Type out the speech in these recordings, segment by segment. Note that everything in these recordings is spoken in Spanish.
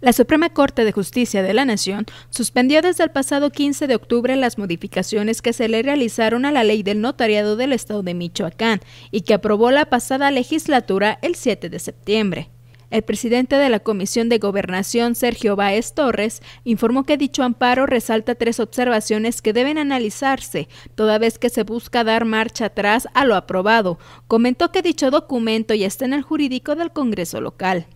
La Suprema Corte de Justicia de la Nación suspendió desde el pasado 15 de octubre las modificaciones que se le realizaron a la ley del notariado del Estado de Michoacán y que aprobó la pasada legislatura el 7 de septiembre. El presidente de la Comisión de Gobernación, Sergio Báez Torres, informó que dicho amparo resalta tres observaciones que deben analizarse, toda vez que se busca dar marcha atrás a lo aprobado. Comentó que dicho documento ya está en el jurídico del Congreso local.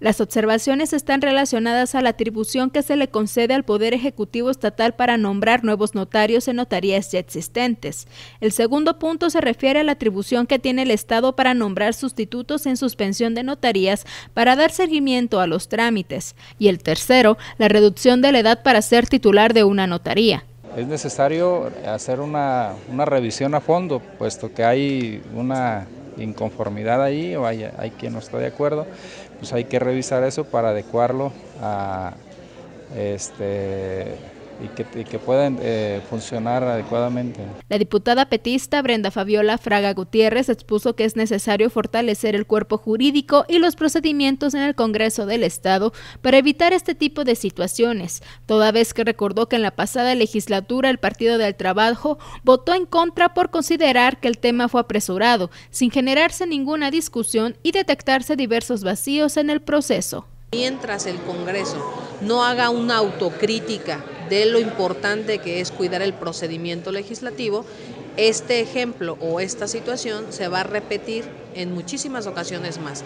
Las observaciones están relacionadas a la atribución que se le concede al Poder Ejecutivo Estatal para nombrar nuevos notarios en notarías ya existentes. El segundo punto se refiere a la atribución que tiene el Estado para nombrar sustitutos en suspensión de notarías para dar seguimiento a los trámites. Y el tercero, la reducción de la edad para ser titular de una notaría. Es necesario hacer una, una revisión a fondo, puesto que hay una inconformidad ahí o hay, hay quien no está de acuerdo, pues hay que revisar eso para adecuarlo a este y que, puedan eh, funcionar adecuadamente. La diputada petista Brenda Fabiola Fraga Gutiérrez expuso que es necesario fortalecer el cuerpo jurídico y los procedimientos en el Congreso del Estado para evitar este tipo de situaciones, toda vez que recordó que en la pasada legislatura el Partido del Trabajo votó en contra por considerar que el tema fue apresurado, sin generarse ninguna discusión y detectarse diversos vacíos en el proceso. Mientras el Congreso no haga una autocrítica de lo importante que es cuidar el procedimiento legislativo, este ejemplo o esta situación se va a repetir en muchísimas ocasiones más.